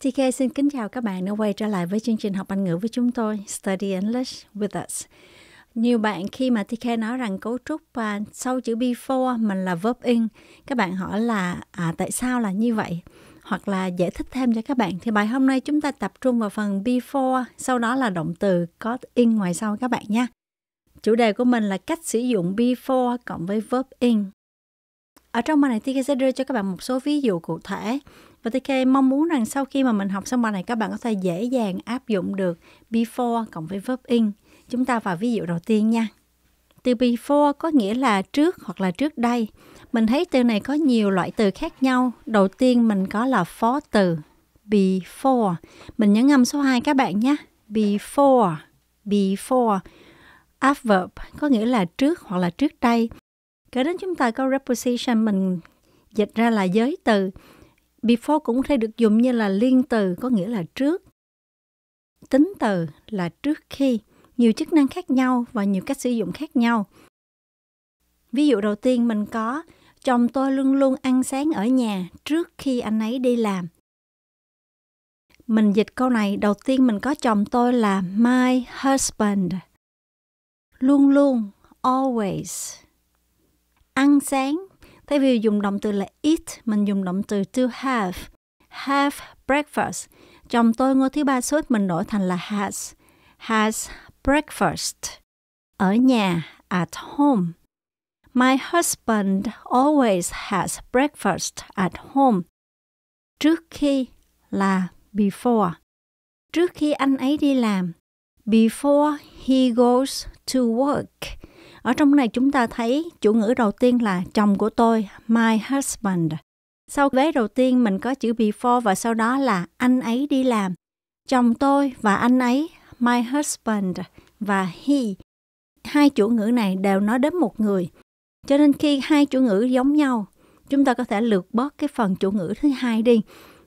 TK xin kính chào các bạn đã quay trở lại với chương trình học Anh ngữ với chúng tôi, Study English with us. Nhiều bạn khi mà TK nói rằng cấu trúc và sau chữ before mình là verb in, các bạn hỏi là à, tại sao là như vậy? Hoặc là giải thích thêm cho các bạn. Thì bài hôm nay chúng ta tập trung vào phần before, sau đó là động từ có in ngoài sau các bạn nha. Chủ đề của mình là cách sử dụng before cộng với verb in. Ở trong bài này TK sẽ đưa cho các bạn một số ví dụ cụ thể và TK mong muốn rằng sau khi mà mình học xong bài này các bạn có thể dễ dàng áp dụng được before cộng với verb in. Chúng ta vào ví dụ đầu tiên nha. Từ before có nghĩa là trước hoặc là trước đây. Mình thấy từ này có nhiều loại từ khác nhau. Đầu tiên mình có là phó từ before. Mình nhấn âm số 2 các bạn nhé. Before, before. Adverb có nghĩa là trước hoặc là trước đây. Kể đến chúng ta có preposition mình dịch ra là giới từ Before cũng có thể được dùng như là liên từ có nghĩa là trước. Tính từ là trước khi, nhiều chức năng khác nhau và nhiều cách sử dụng khác nhau. Ví dụ đầu tiên mình có chồng tôi luôn luôn ăn sáng ở nhà trước khi anh ấy đi làm. Mình dịch câu này đầu tiên mình có chồng tôi là my husband. Luôn luôn, always. Ăn sáng Thay vì dùng động từ là eat, mình dùng động từ to have. Have breakfast. Chồng tôi ngôi thứ ba suốt mình đổi thành là has. Has breakfast. Ở nhà, at home. My husband always has breakfast at home. Trước khi là before. Trước khi anh ấy đi làm, before he goes to work ở trong này chúng ta thấy chủ ngữ đầu tiên là chồng của tôi, my husband. Sau vế đầu tiên mình có chữ before và sau đó là anh ấy đi làm. Chồng tôi và anh ấy, my husband và he. Hai chủ ngữ này đều nói đến một người. Cho nên khi hai chủ ngữ giống nhau, chúng ta có thể lược bớt cái phần chủ ngữ thứ hai đi.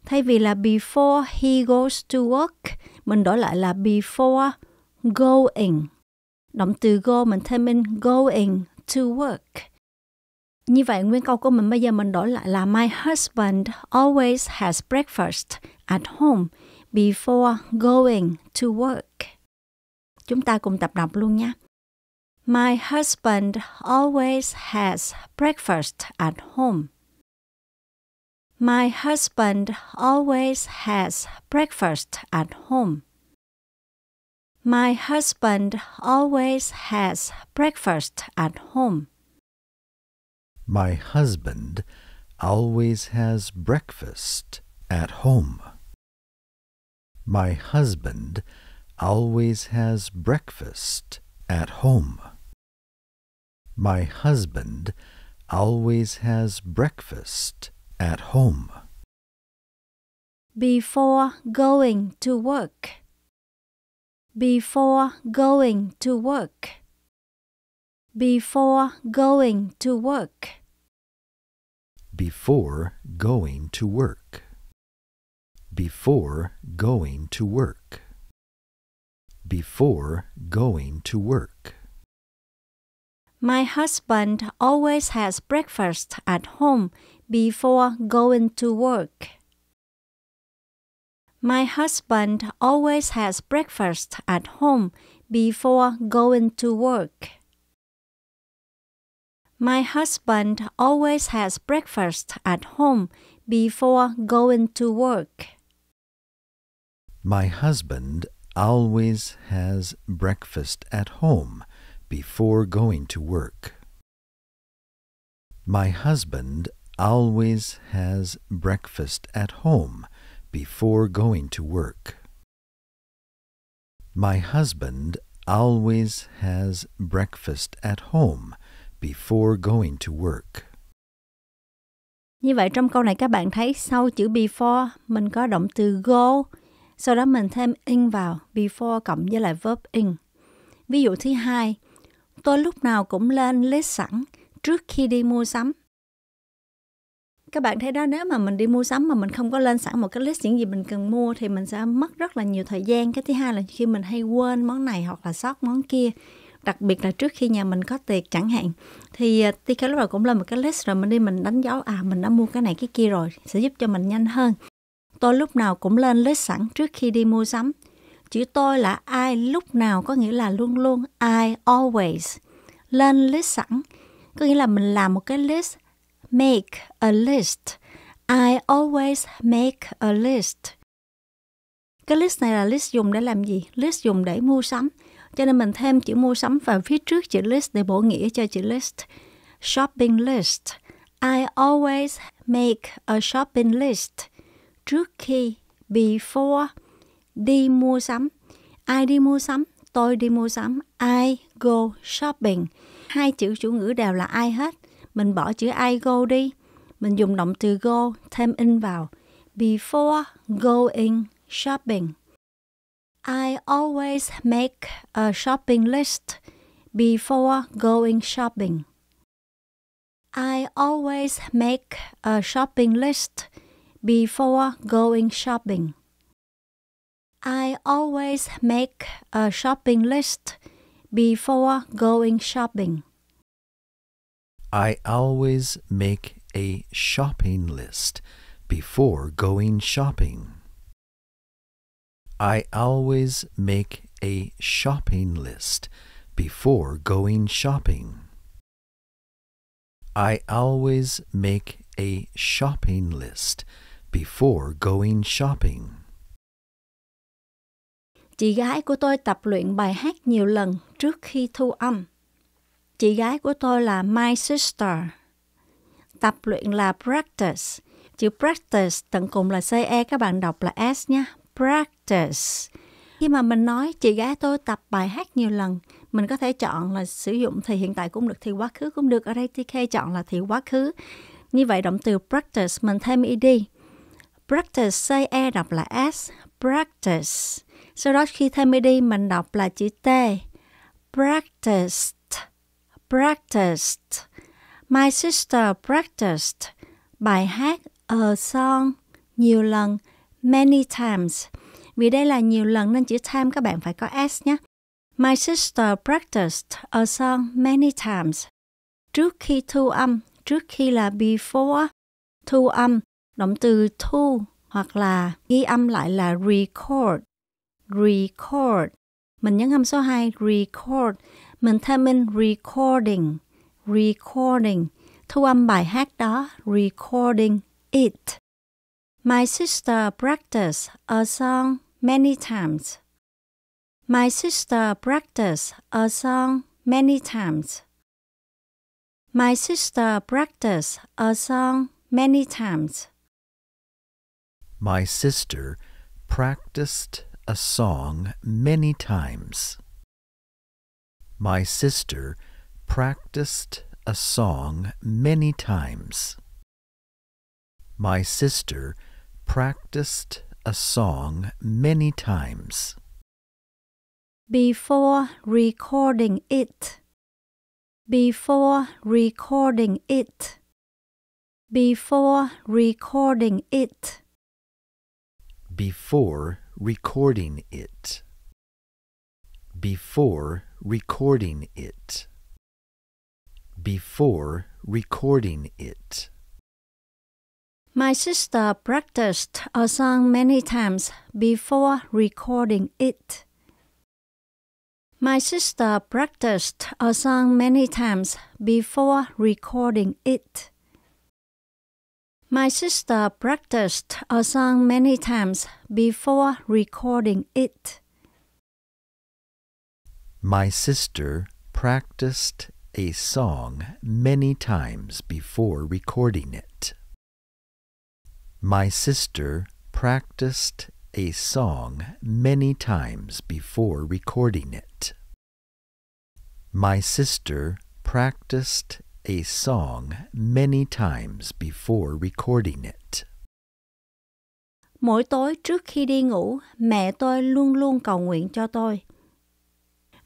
Thay vì là before he goes to work, mình đổi lại là before going Động từ go mình thêm in going to work. Như vậy nguyên câu của mình bây giờ mình đổi lại là My husband always has breakfast at home before going to work. Chúng ta cùng tập đọc luôn nhé. My husband always has breakfast at home. My husband always has breakfast at home. My husband always has breakfast at home. My husband always has breakfast at home. My husband always has breakfast at home. My husband always has breakfast at home. Before going to work. Before going to work. Before going to work. Before going to work. Before going to work. Before going to work. My husband always has breakfast at home before going to work. My husband always has breakfast at home before going to work. My husband always has breakfast at home before going to work. My husband always has breakfast at home before going to work. My husband always has breakfast at home before going to work. My husband always has breakfast at home before going to work. Như vậy trong câu này các bạn thấy sau chữ before mình có động từ go, sau đó mình thêm in vào before cộng với lại verb in. Ví dụ thứ hai, tôi lúc nào cũng lên list sẵn trước khi đi mua sắm các bạn thấy đó nếu mà mình đi mua sắm mà mình không có lên sẵn một cái list những gì mình cần mua thì mình sẽ mất rất là nhiều thời gian cái thứ hai là khi mình hay quên món này hoặc là sót món kia đặc biệt là trước khi nhà mình có tiệc chẳng hạn thì à, TK lúc nào cũng lên một cái list rồi mình đi mình đánh dấu à mình đã mua cái này cái kia rồi sẽ giúp cho mình nhanh hơn tôi lúc nào cũng lên list sẵn trước khi đi mua sắm chữ tôi là ai lúc nào có nghĩa là luôn luôn I always lên list sẵn có nghĩa là mình làm một cái list make a list. I always make a list. Cái list này là list dùng để làm gì? List dùng để mua sắm. Cho nên mình thêm chữ mua sắm vào phía trước chữ list để bổ nghĩa cho chữ list. Shopping list. I always make a shopping list. Trước khi, before, đi mua sắm. Ai đi mua sắm? Tôi đi mua sắm. I go shopping. Hai chữ chủ ngữ đều là I hết mình bỏ chữ I go đi. Mình dùng động từ go thêm in vào. Before going shopping. I always make a shopping list before going shopping. I always make a shopping list before going shopping. I always make a shopping list before going shopping. I always make a shopping list before going shopping. I always make a shopping list before going shopping. I always make a shopping list before going shopping. Chị gái của tôi tập luyện bài hát nhiều lần trước khi thu âm. Chị gái của tôi là my sister. Tập luyện là practice. Chữ practice tận cùng là CE các bạn đọc là S nhé. Practice. Khi mà mình nói chị gái tôi tập bài hát nhiều lần, mình có thể chọn là sử dụng thì hiện tại cũng được, thì quá khứ cũng được. Ở đây TK chọn là thì quá khứ. Như vậy động từ practice mình thêm ed. Practice CE đọc là S. Practice. Sau đó khi thêm ed mình đọc là chữ T. Practice practiced. My sister practiced bài hát a song nhiều lần many times. Vì đây là nhiều lần nên chữ time các bạn phải có s nhé. My sister practiced a song many times. Trước khi thu âm, trước khi là before thu âm, động từ thu hoặc là ghi âm lại là record. Record. Mình nhấn âm số 2 record mình thêm in recording recording thu âm bài hát đó recording it my sister practiced a song many times my sister practiced a song many times my sister practiced a song many times my sister practiced a song many times my sister practiced a song many times. My sister practiced a song many times. Before recording it. Before recording it. Before recording it. Before recording it. Before recording it. Before recording it. My sister practiced a song many times before recording it. My sister practiced a song many times before recording it. My sister practiced a song many times before recording it. My sister practiced a song many times before recording it. My sister practiced a song many times before recording it. My sister practiced a song many times before recording it. Mỗi tối trước khi đi ngủ, mẹ tôi luôn luôn cầu nguyện cho tôi.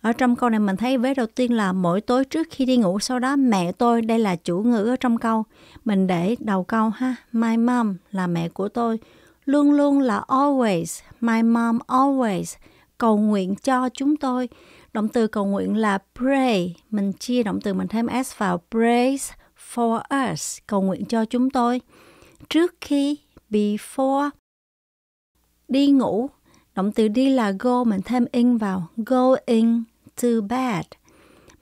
ở trong câu này mình thấy vế đầu tiên là mỗi tối trước khi đi ngủ sau đó mẹ tôi đây là chủ ngữ ở trong câu mình để đầu câu ha my mom là mẹ của tôi luôn luôn là always my mom always cầu nguyện cho chúng tôi động từ cầu nguyện là pray mình chia động từ mình thêm s vào prays for us cầu nguyện cho chúng tôi trước khi before đi ngủ động từ đi là go mình thêm in vào go in to bed.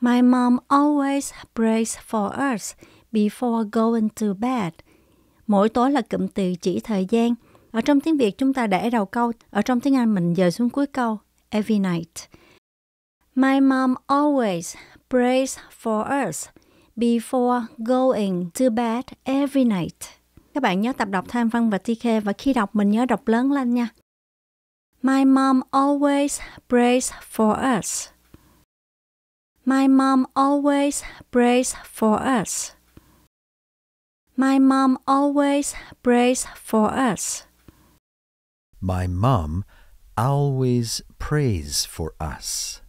My mom always prays for us before going to bed. Mỗi tối là cụm từ chỉ thời gian. Ở trong tiếng Việt chúng ta để đầu câu, ở trong tiếng Anh mình dời xuống cuối câu every night. My mom always prays for us before going to bed every night. Các bạn nhớ tập đọc Thanh Văn và TK và khi đọc mình nhớ đọc lớn lên nha. My mom always prays for us. My mom always prays for us. My mom always prays for us. My mom always prays for us.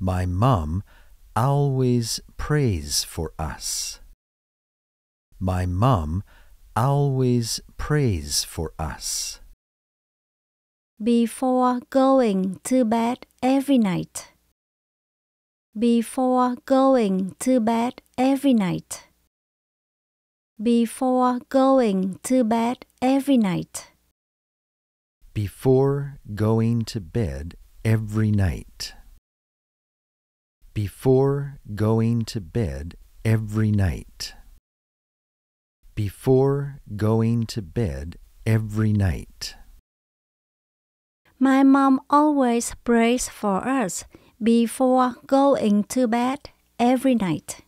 My mom always prays for us. My mom always prays for us. Before going to bed every night before going to bed every night before going to bed every night before going to bed every night before going to bed every night before going to bed every night my mom always prays for us before going to bed every night.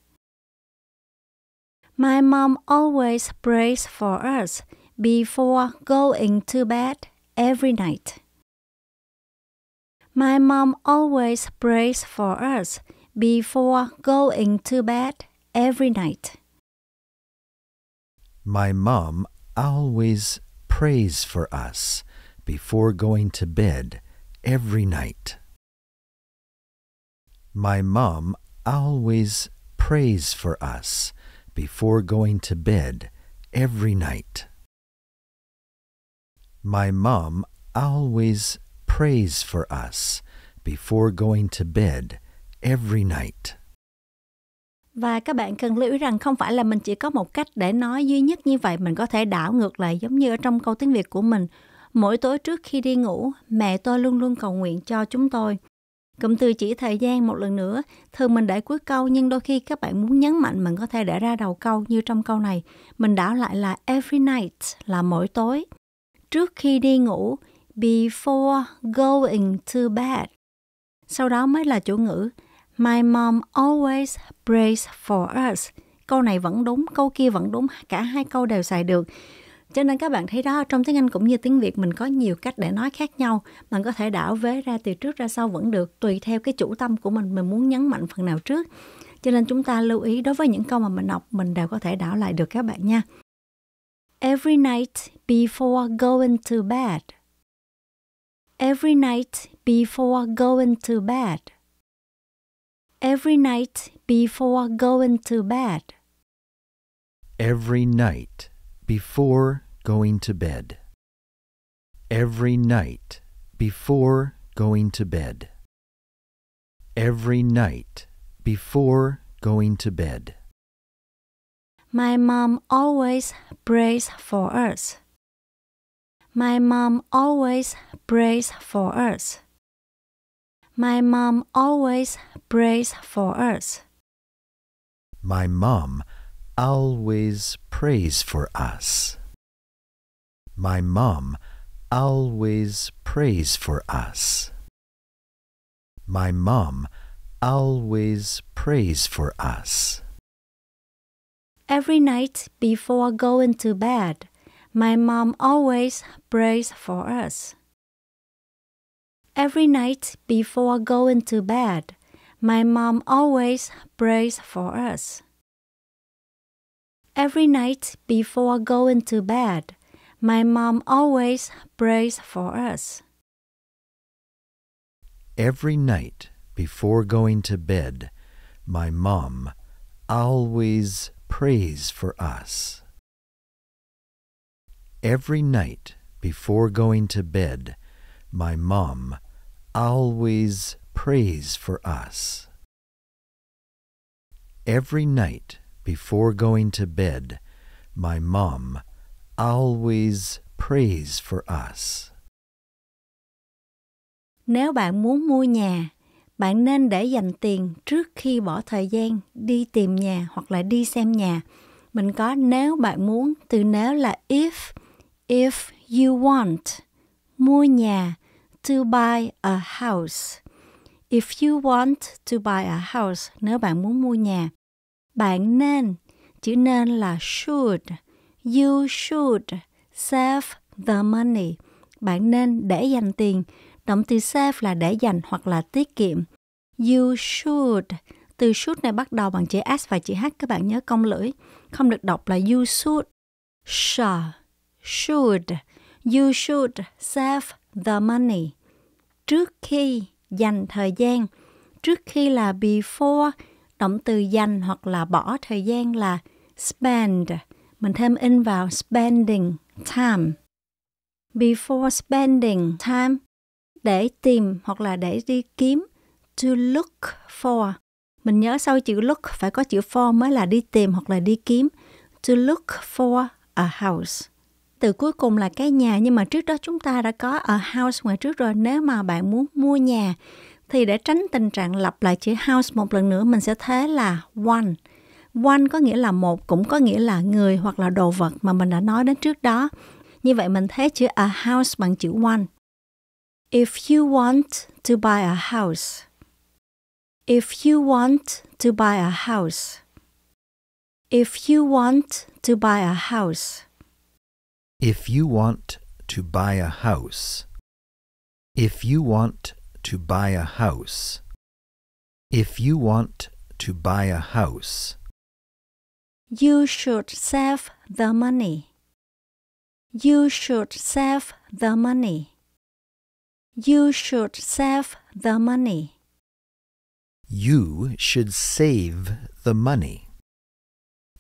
My mom always prays for us before going to bed every night. My mom always prays for us before going to bed every night. My mom always prays for us before going to bed every night. My mom always prays for us before going to bed every night. My mom always prays for us before going to bed every night. Và các bạn cần lưu ý rằng không phải là mình chỉ có một cách để nói duy nhất như vậy, mình có thể đảo ngược lại giống như ở trong câu tiếng Việt của mình. Mỗi tối trước khi đi ngủ, mẹ tôi luôn luôn cầu nguyện cho chúng tôi. Cụm từ chỉ thời gian một lần nữa, thường mình để cuối câu nhưng đôi khi các bạn muốn nhấn mạnh mình có thể để ra đầu câu như trong câu này. Mình đảo lại là every night là mỗi tối. Trước khi đi ngủ, before going to bed. Sau đó mới là chủ ngữ. My mom always prays for us. Câu này vẫn đúng, câu kia vẫn đúng, cả hai câu đều xài được cho nên các bạn thấy đó trong tiếng anh cũng như tiếng việt mình có nhiều cách để nói khác nhau bạn có thể đảo vế ra từ trước ra sau vẫn được tùy theo cái chủ tâm của mình mình muốn nhấn mạnh phần nào trước cho nên chúng ta lưu ý đối với những câu mà mình đọc mình đều có thể đảo lại được các bạn nha every night before going to bed every night before going to bed every night before going to bed every night before going to bed. Every night before going to bed. Every night before going to bed. My mom always prays for us. My mom always prays for us. My mom always prays for us. My mom always prays for us my mom always prays for us. My mom always prays for us. Every night before going to bed, my mom always prays for us. Every night before going to bed, my mom always prays for us. Every night before going to bed, my mom always prays for us. Every night before going to bed, my mom always prays for us. Every night before going to bed, my mom always prays for us. Every night before going to bed, my mom always prays for us. Nếu bạn muốn mua nhà, bạn nên để dành tiền trước khi bỏ thời gian đi tìm nhà hoặc là đi xem nhà. Mình có nếu bạn muốn, từ nếu là if, if you want, mua nhà, to buy a house. If you want to buy a house, nếu bạn muốn mua nhà, bạn nên, chữ nên là should, You should save the money. Bạn nên để dành tiền. Động từ save là để dành hoặc là tiết kiệm. You should. Từ should này bắt đầu bằng chữ S và chữ H. Các bạn nhớ công lưỡi. Không được đọc là you should. Sure. Should. You should save the money. Trước khi dành thời gian. Trước khi là before. Động từ dành hoặc là bỏ thời gian là spend. Spend mình thêm in vào spending time. Before spending time để tìm hoặc là để đi kiếm to look for. Mình nhớ sau chữ look phải có chữ for mới là đi tìm hoặc là đi kiếm. To look for a house. Từ cuối cùng là cái nhà nhưng mà trước đó chúng ta đã có a house ngoài trước rồi. Nếu mà bạn muốn mua nhà thì để tránh tình trạng lặp lại chữ house một lần nữa mình sẽ thế là one One có nghĩa là một, cũng có nghĩa là người hoặc là đồ vật mà mình đã nói đến trước đó. Như vậy mình thấy chữ a house bằng chữ one. If you want to buy a house. If you want to buy a house. If you want to buy a house. If you want to buy a house. If you want to buy a house. If you want to buy a house. You should save the money. You should save the money. You should save the money. You should save the money.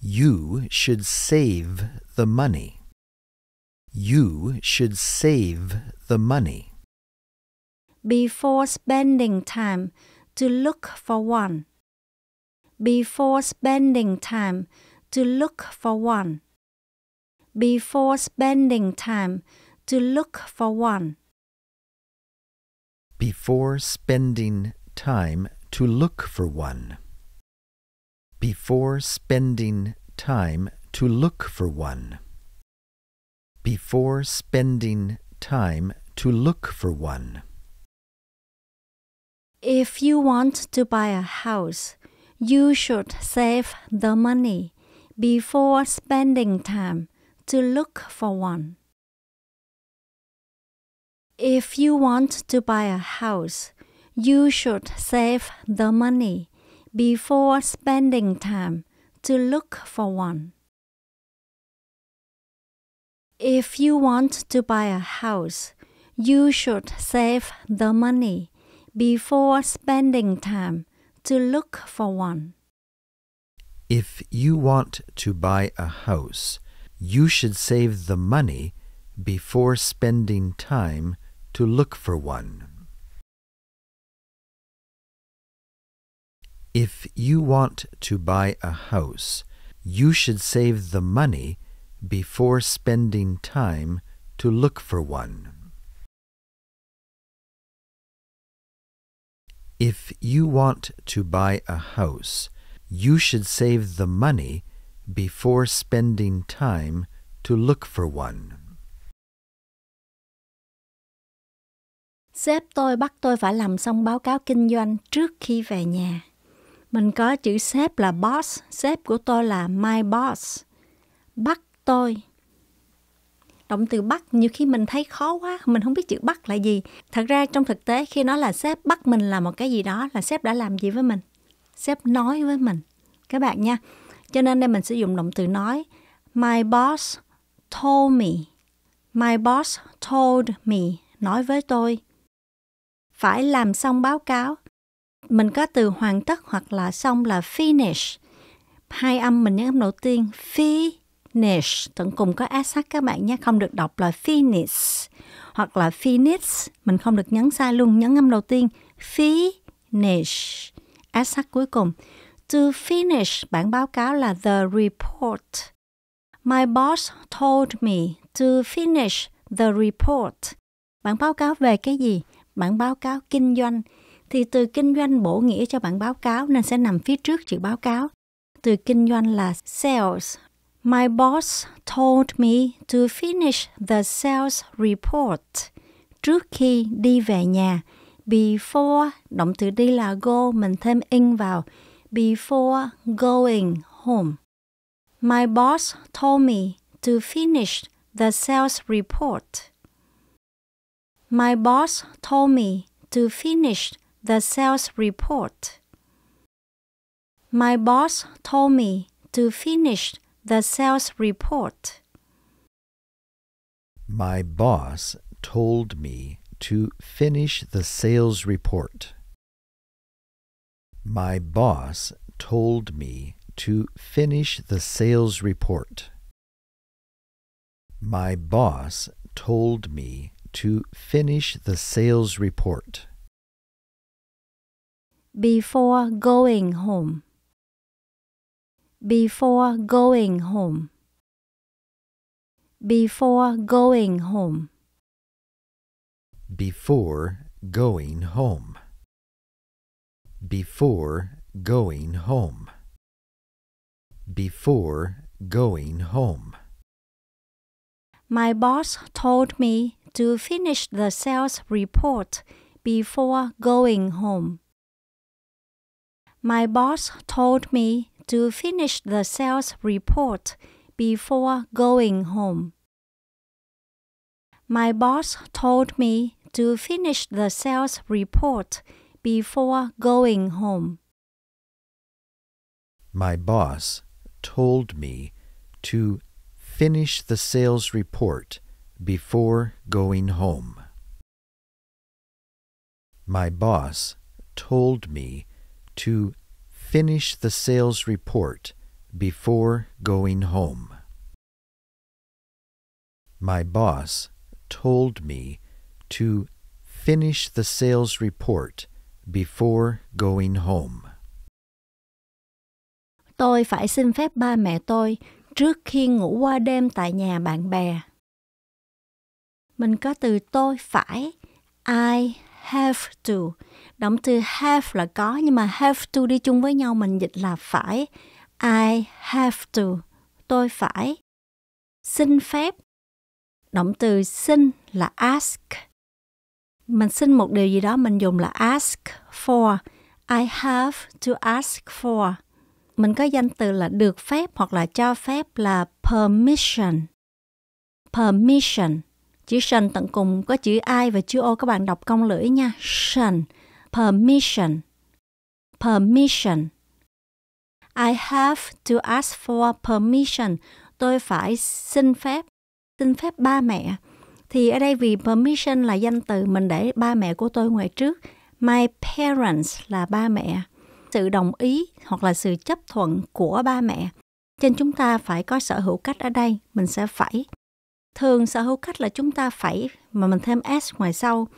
You should save the money. You should save the money. Before spending time to look for one. Before spending time to look for one. Before spending time to look for one. Before spending time to look for one. Before spending time to look for one. Before spending time to look for one. If you want to buy a house, you should save the money before spending time to look for one. If you want to buy a house, you should save the money before spending time to look for one. If you want to buy a house, you should save the money before spending time to look for one if you want to buy a house, you should save the money before spending time to look for one. If you want to buy a house, you should save the money before spending time to look for one. If you want to buy a house, you should save the money before spending time to look for one. Sếp tôi bắt tôi phải làm xong báo cáo kinh doanh trước khi về nhà. Mình có chữ sếp là boss, sếp của tôi là my boss. Bắt tôi. Động từ bắt nhiều khi mình thấy khó quá, mình không biết chữ bắt là gì. Thật ra trong thực tế khi nói là sếp bắt mình làm một cái gì đó là sếp đã làm gì với mình sếp nói với mình các bạn nha cho nên đây mình sử dụng động từ nói my boss told me my boss told me nói với tôi phải làm xong báo cáo mình có từ hoàn tất hoặc là xong là finish hai âm mình nhấn âm đầu tiên finish tận cùng có s các bạn nhé không được đọc là finish hoặc là finish mình không được nhấn sai luôn nhấn âm đầu tiên finish Essay cuối cùng. To finish bản báo cáo là the report. My boss told me to finish the report. Bản báo cáo về cái gì? Bản báo cáo kinh doanh. Thì từ kinh doanh bổ nghĩa cho bản báo cáo nên sẽ nằm phía trước chữ báo cáo. Từ kinh doanh là sales. My boss told me to finish the sales report trước khi đi về nhà Before, động từ đi là go, mình thêm in vào. Before going home. My boss told me to finish the sales report. My boss told me to finish the sales report. My boss told me to finish the sales report. My boss told me to finish the sales report. My boss told me to finish the sales report. My boss told me to finish the sales report. Before going home. Before going home. Before going home before going home. Before going home. Before going home. My boss told me to finish the sales report before going home. My boss told me to finish the sales report before going home. My boss told me to finish the sales report before going home. My boss told me to finish the sales report before going home. My boss told me to finish the sales report before going home. My boss told me to finish the sales report before going home. Tôi phải xin phép ba mẹ tôi trước khi ngủ qua đêm tại nhà bạn bè. Mình có từ tôi phải, I have to. Động từ have là có nhưng mà have to đi chung với nhau mình dịch là phải. I have to. Tôi phải. Xin phép. Động từ xin là ask mình xin một điều gì đó mình dùng là ask for I have to ask for mình có danh từ là được phép hoặc là cho phép là permission permission chữ sần tận cùng có chữ i và chữ o các bạn đọc cong lưỡi nha sần permission permission I have to ask for permission tôi phải xin phép xin phép ba mẹ thì ở đây vì permission là danh từ mình để ba mẹ của tôi ngoài trước. My parents là ba mẹ. Sự đồng ý hoặc là sự chấp thuận của ba mẹ. Trên chúng ta phải có sở hữu cách ở đây, mình sẽ phải. Thường sở hữu cách là chúng ta phải mà mình thêm s ngoài sau.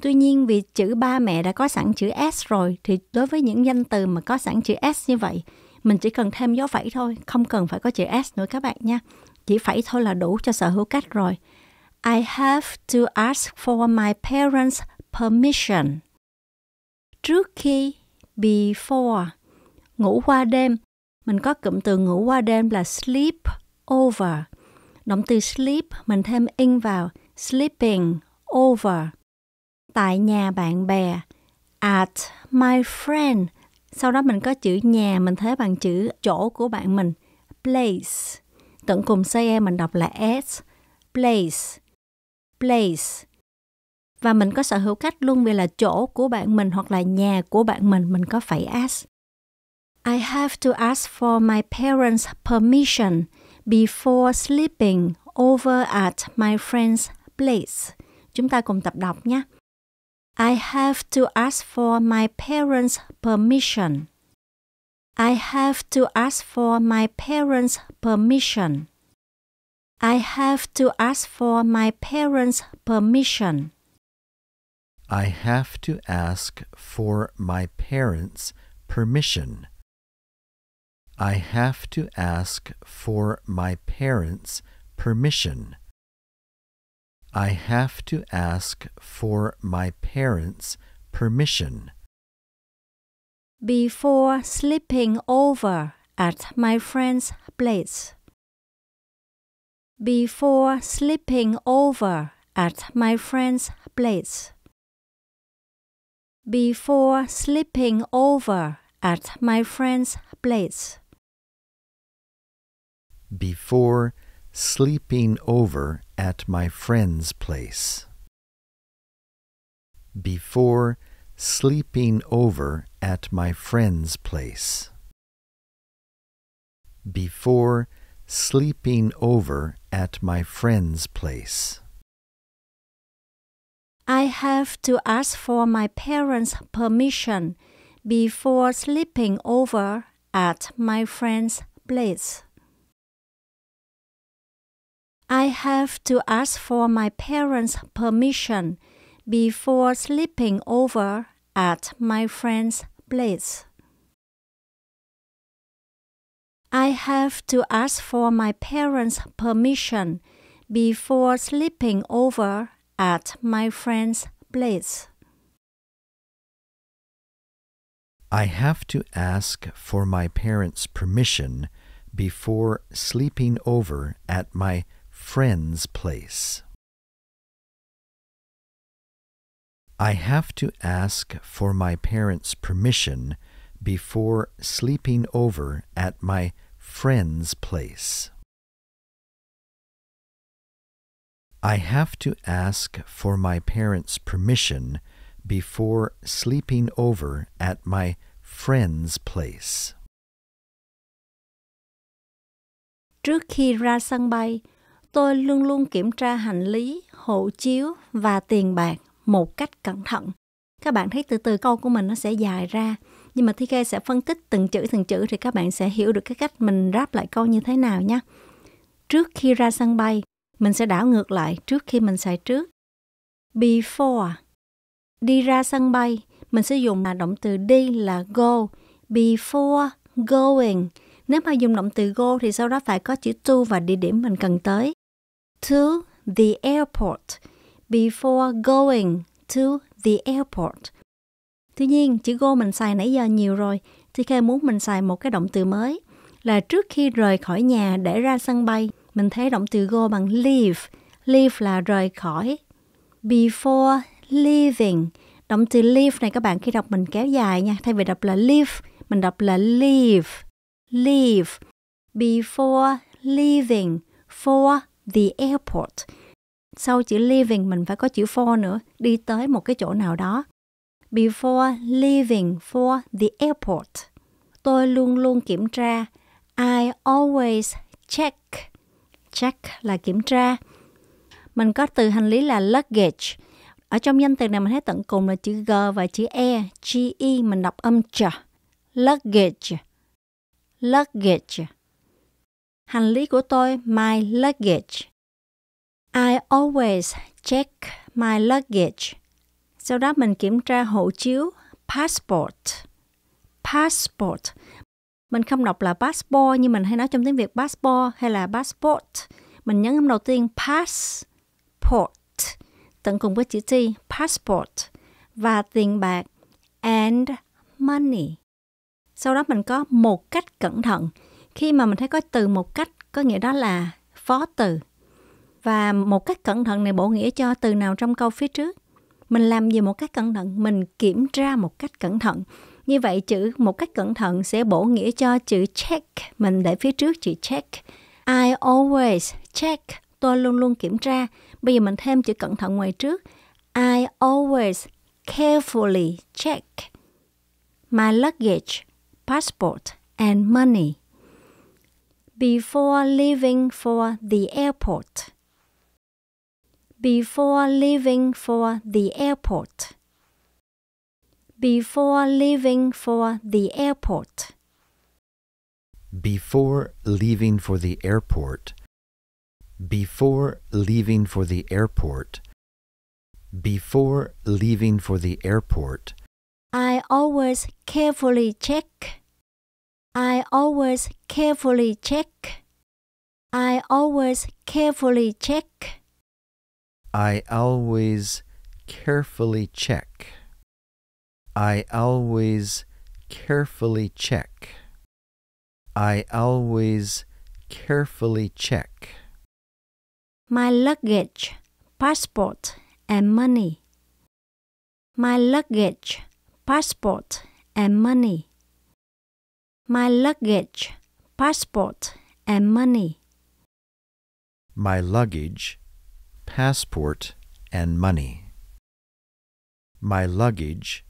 Tuy nhiên vì chữ ba mẹ đã có sẵn chữ s rồi thì đối với những danh từ mà có sẵn chữ s như vậy, mình chỉ cần thêm dấu phẩy thôi, không cần phải có chữ s nữa các bạn nha. Chỉ phẩy thôi là đủ cho sở hữu cách rồi. I have to ask for my parents' permission. Trước khi, before, ngủ qua đêm, mình có cụm từ ngủ qua đêm là sleep over. Động từ sleep mình thêm in vào sleeping over. Tại nhà bạn bè, at my friend. Sau đó mình có chữ nhà mình thế bằng chữ chỗ của bạn mình, place. Tận cùng say em mình đọc là s, place place và mình có sở hữu cách luôn vì là chỗ của bạn mình hoặc là nhà của bạn mình mình có phải ask I have to ask for my parents permission before sleeping over at my friend's place chúng ta cùng tập đọc nhé I have to ask for my parents permission I have to ask for my parents permission I have to ask for my parents' permission. I have to ask for my parents' permission. I have to ask for my parents' permission. I have to ask for my parents' permission. Before sleeping over at my friend's place before sleeping over at my friend's place. Before sleeping over at my friend's place. Before sleeping over at my friend's place. Before sleeping over at my friend's place. Before sleeping over at my friend's place. I have to ask for my parents' permission before sleeping over at my friend's place. I have to ask for my parents' permission before sleeping over at my friend's place. I have to ask for my parents' permission before sleeping over at my friend's place. I have to ask for my parents' permission before sleeping over at my friend's place. I have to ask for my parents' permission before sleeping over at my friend's place. I have to ask for my parents' permission before sleeping over at my friend's place. Trước khi ra sân bay, tôi luôn luôn kiểm tra hành lý, hộ chiếu và tiền bạc một cách cẩn thận. Các bạn thấy từ từ câu của mình nó sẽ dài ra nhưng mà thi kê sẽ phân tích từng chữ từng chữ thì các bạn sẽ hiểu được cái cách mình ráp lại câu như thế nào nhé trước khi ra sân bay mình sẽ đảo ngược lại trước khi mình xài trước before đi ra sân bay mình sẽ dùng là động từ đi là go before going nếu mà dùng động từ go thì sau đó phải có chữ to và địa điểm mình cần tới to the airport before going to the airport Tuy nhiên, chữ go mình xài nãy giờ nhiều rồi, TK muốn mình xài một cái động từ mới là trước khi rời khỏi nhà để ra sân bay, mình thấy động từ go bằng leave. Leave là rời khỏi. Before leaving, động từ leave này các bạn khi đọc mình kéo dài nha, thay vì đọc là leave, mình đọc là leave. Leave. Before leaving for the airport. Sau chữ leaving mình phải có chữ for nữa, đi tới một cái chỗ nào đó before leaving for the airport. Tôi luôn luôn kiểm tra. I always check. Check là kiểm tra. Mình có từ hành lý là luggage. Ở trong danh từ này mình thấy tận cùng là chữ G và chữ E. G-E mình đọc âm ch. Luggage. Luggage. Hành lý của tôi, my luggage. I always check my luggage. Sau đó mình kiểm tra hộ chiếu passport. Passport. Mình không đọc là passport nhưng mình hay nói trong tiếng Việt passport hay là passport. Mình nhấn âm đầu tiên passport tận cùng với chữ T passport và tiền bạc and money. Sau đó mình có một cách cẩn thận. Khi mà mình thấy có từ một cách có nghĩa đó là phó từ. Và một cách cẩn thận này bổ nghĩa cho từ nào trong câu phía trước mình làm gì một cách cẩn thận mình kiểm tra một cách cẩn thận như vậy chữ một cách cẩn thận sẽ bổ nghĩa cho chữ check mình để phía trước chữ check I always check tôi luôn luôn kiểm tra bây giờ mình thêm chữ cẩn thận ngoài trước I always carefully check my luggage passport and money before leaving for the airport before leaving for the airport. Before leaving for the airport. Before leaving for the airport. Before leaving for the airport. Before leaving for the airport. I always carefully check. I always carefully check. I always carefully check. I always carefully check. I always carefully check. I always carefully check. My luggage, passport, and money. My luggage, passport, and money. My luggage, passport, and money. My luggage, passport, and money. My luggage,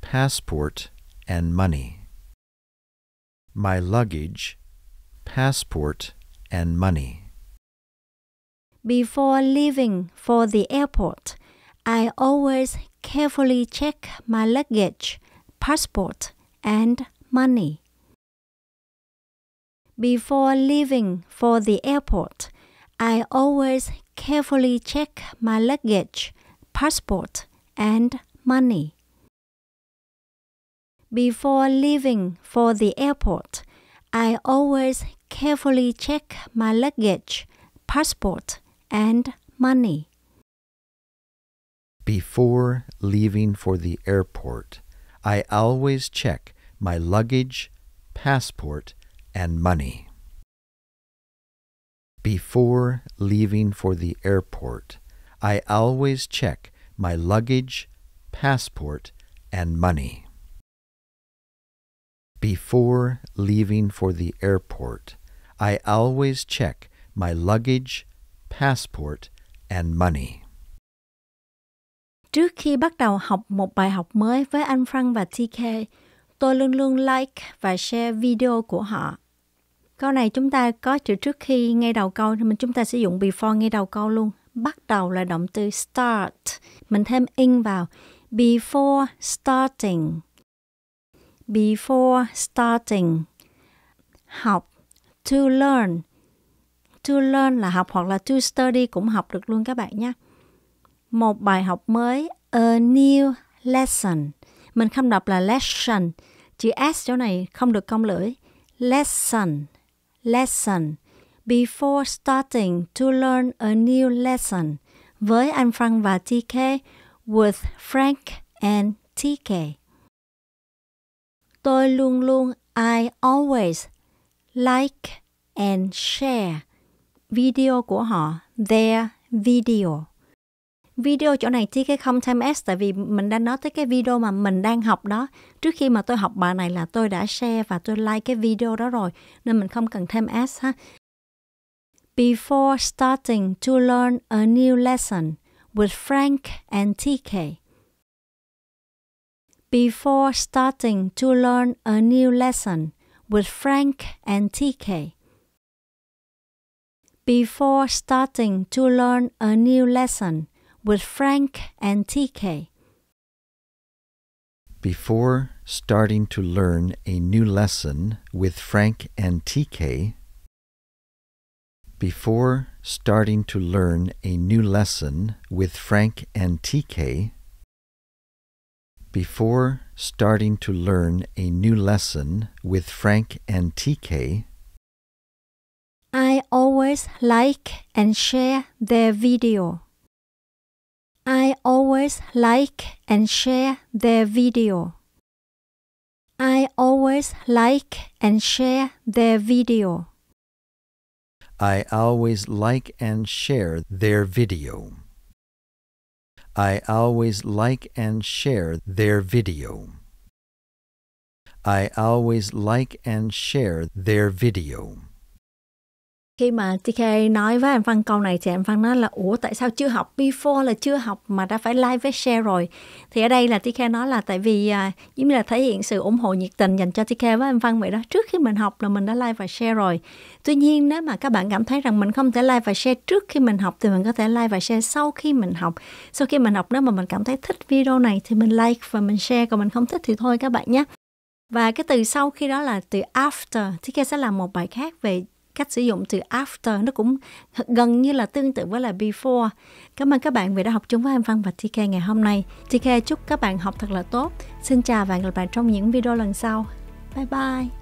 passport, and money. My luggage, passport, and money. Before leaving for the airport, I always carefully check my luggage, passport, and money. Before leaving for the airport, I always carefully check my luggage, passport, and money. Before leaving for the airport, I always carefully check my luggage, passport, and money. Before leaving for the airport, I always check my luggage, passport, and money. Before leaving for the airport, I always check my luggage, passport, and money. Before leaving for the airport, I always check my luggage, passport, and money. Trước khi bắt đầu học một bài học mới với anh Frank và TK, tôi luôn luôn like và share video của họ. Câu này chúng ta có chữ trước khi ngay đầu câu thì mình chúng ta sử dụng before ngay đầu câu luôn. Bắt đầu là động từ start. Mình thêm in vào. Before starting. Before starting. Học. To learn. To learn là học hoặc là to study cũng học được luôn các bạn nhé. Một bài học mới. A new lesson. Mình không đọc là lesson. Chữ S chỗ này không được cong lưỡi. Lesson lesson. Before starting to learn a new lesson với anh Frank và TK with Frank and TK. Tôi luôn luôn I always like and share video của họ, their video video chỗ này cái không 0 s tại vì mình đang nói tới cái video mà mình đang học đó. Trước khi mà tôi học bài này là tôi đã share và tôi like cái video đó rồi nên mình không cần thêm s ha. Before starting to learn a new lesson with Frank and TK. Before starting to learn a new lesson with Frank and TK. Before starting to learn a new lesson with Frank and TK. Before starting to learn a new lesson with Frank and TK, before starting to learn a new lesson with Frank and TK, before starting to learn a new lesson with Frank and TK, I always like and share their video. I always like and share their video. I always like and share their video. I always like and share their video. I always like and share their video. I always like and share their video. khi mà TK nói với anh Văn câu này thì anh Văn nói là ủa tại sao chưa học before là chưa học mà đã phải like với share rồi thì ở đây là TK nói là tại vì à, giống như là thể hiện sự ủng hộ nhiệt tình dành cho TK với anh Văn vậy đó trước khi mình học là mình đã like và share rồi tuy nhiên nếu mà các bạn cảm thấy rằng mình không thể like và share trước khi mình học thì mình có thể like và share sau khi mình học sau khi mình học nếu mà mình cảm thấy thích video này thì mình like và mình share còn mình không thích thì thôi các bạn nhé và cái từ sau khi đó là từ after thì kia sẽ làm một bài khác về cách sử dụng từ after nó cũng gần như là tương tự với là before. Cảm ơn các bạn vì đã học chung với em Văn và TK ngày hôm nay. TK chúc các bạn học thật là tốt. Xin chào và hẹn gặp lại trong những video lần sau. Bye bye!